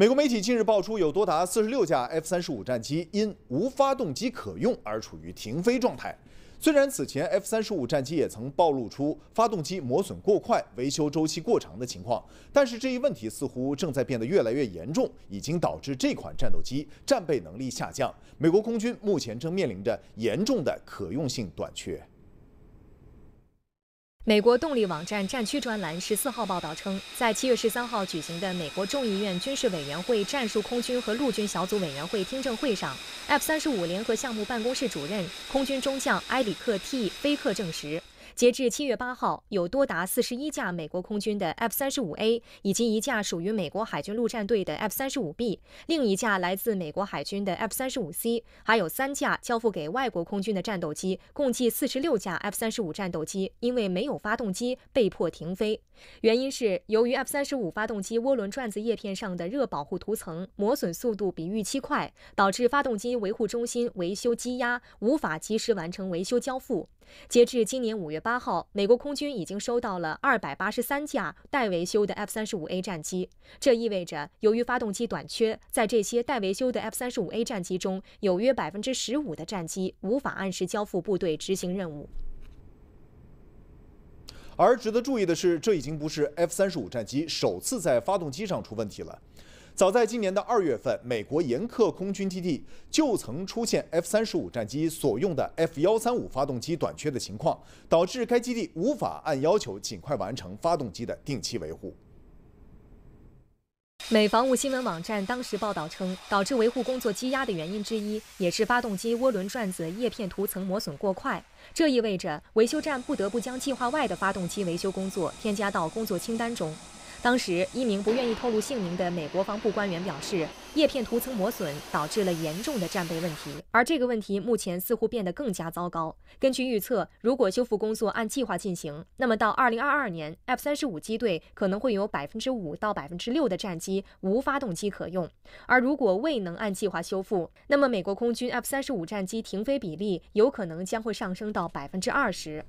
美国媒体近日爆出，有多达四十六架 F 三十五战机因无发动机可用而处于停飞状态。虽然此前 F 三十五战机也曾暴露出发动机磨损过快、维修周期过长的情况，但是这一问题似乎正在变得越来越严重，已经导致这款战斗机战备能力下降。美国空军目前正面临着严重的可用性短缺。美国动力网站《战区》专栏十四号报道称，在七月十三号举行的美国众议院军事委员会战术空军和陆军小组委员会听证会上，F 三十五联合项目办公室主任、空军中将埃里克 ·T· 菲克证实。截至七月八号，有多达四十一架美国空军的 F 三十五 A，以及一架属于美国海军陆战队的 F 三十五 B，另一架来自美国海军的 F 三十五 C，还有三架交付给外国空军的战斗机，共计四十六架 F 三十五战斗机，因为没有发动机被迫停飞。原因是由于 F 三十五发动机涡轮转子叶片上的热保护涂层磨损速度比预期快，导致发动机维护中心维修积压，无法及时完成维修交付。截至今年五月八。八号，美国空军已经收到了二百八十三架待维修的 F 三十五 A 战机。这意味着，由于发动机短缺，在这些待维修的 F 三十五 A 战机中，有约百分之十五的战机无法按时交付部队执行任务。而值得注意的是，这已经不是 F 三十五战机首次在发动机上出问题了。早在今年的二月份，美国严克空军基地就曾出现 F 三十五战机所用的 F 幺三五发动机短缺的情况，导致该基地无法按要求尽快完成发动机的定期维护。美防务新闻网站当时报道称，导致维护工作积压的原因之一，也是发动机涡轮转子叶片涂层磨损过快，这意味着维修站不得不将计划外的发动机维修工作添加到工作清单中。当时，一名不愿意透露姓名的美国防部官员表示，叶片涂层磨损导致了严重的战备问题，而这个问题目前似乎变得更加糟糕。根据预测，如果修复工作按计划进行，那么到2022年，F-35 机队可能会有5%到6%的战机无发动机可用；而如果未能按计划修复，那么美国空军 F-35 战机停飞比例有可能将会上升到20%。